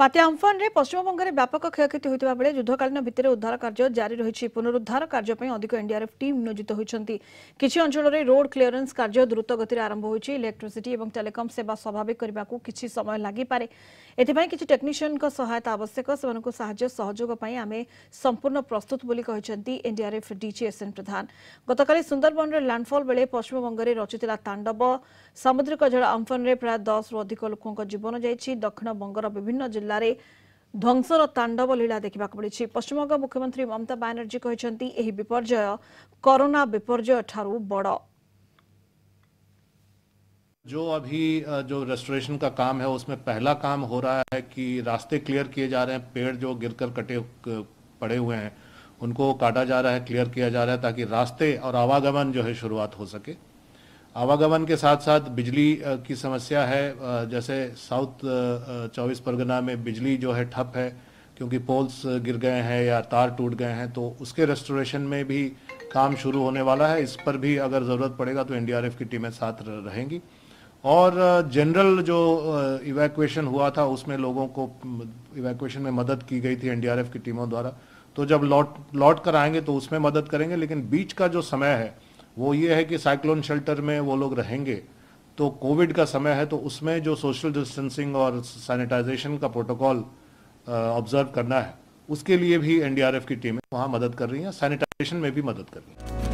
বাত্যা আমফানে পশ্চিমবঙ্গের ব্যাপক ক্ষয়ক্ষতি হয়ে বেড়ে যুদ্ধকালীন ভিত্তিতে উদ্ধার কার্য জারি রয়েছে পুনরুদ্ধার কার্য অধিক এনডিআরএফ টিম নিয়োজিত হয়েছেন কিছু অঞ্চলের রোড ক্লিয়ারেন্স কার্য দ্রুত গতিরে আরম্ভ হয়েছে ইলেকট্রিসিটি এবং টেলিকম সেবা স্বাভাবিক করা কিছু সময় লাগিপারে এথিপাই কিছু টেকনিশিয়ান সহায়তা আবশ্যক সে সাহায্য সহযোগ আমি সম্পূর্ণ প্রস্তুত বলে এনডিআরএফ এস এন প্রধান গতকাল সুন্দরবনের ল্যান্ডফল বেড়ে পশ্চিমবঙ্গে রচিলা তাণ্ডব সামুদ্রিক ঝড় আমফানে প্রায় দশরু অধিক লোক জীবন যাই দক্ষিণবঙ্গর বিভিন্ন জেলা ଜିଲ୍ଲାରେ ध्वंसर तांडव लीला देखा मिली ପଶ୍ଚିମବଙ୍ଗ ମୁଖ୍ୟମନ୍ତ୍ରୀ ମମତା ବାନାର୍ଜୀ କହିଛନ୍ତି ଏହି ବିପର୍ଯ୍ୟୟ କରୋନା ବିପର୍ଯ୍ୟୟଠାରୁ ବଡ଼ जो अभी जो रेस्टोरेशन का काम है उसमें पहला काम हो रहा है कि रास्ते क्लियर किए जा रहे हैं पेड़ जो गिरकर कटे पड़े हुए हैं उनको काटा जा रहा है क्लियर किया जा रहा है ताकि रास्ते और आवागमन जो है शुरुआत हो सके आवागमन के साथ साथ बिजली की समस्या है जैसे साउथ चौबीस परगना में बिजली जो है ठप है क्योंकि पोल्स गिर गए हैं या तार टूट गए हैं तो उसके रेस्टोरेशन में भी काम शुरू होने वाला है इस पर भी अगर ज़रूरत पड़ेगा तो एनडीआरएफ की टीमें साथ रहेंगी और जनरल जो इवैक्यूएशन हुआ था उसमें लोगों को इवैक्यूएशन में मदद की गई थी एनडीआरएफ की टीमों द्वारा तो जब लौट लौट कर आएंगे तो उसमें मदद करेंगे लेकिन बीच का जो समय है वो ये है कि साइक्लोन शेल्टर में वो लोग रहेंगे तो कोविड का समय है तो उसमें जो सोशल डिस्टेंसिंग और सैनिटाइजेशन का प्रोटोकॉल ऑब्जर्व करना है उसके लिए भी एनडीआरएफ की टीमें वहाँ मदद कर रही हैं सैनिटाइजेशन में भी मदद कर रही हैं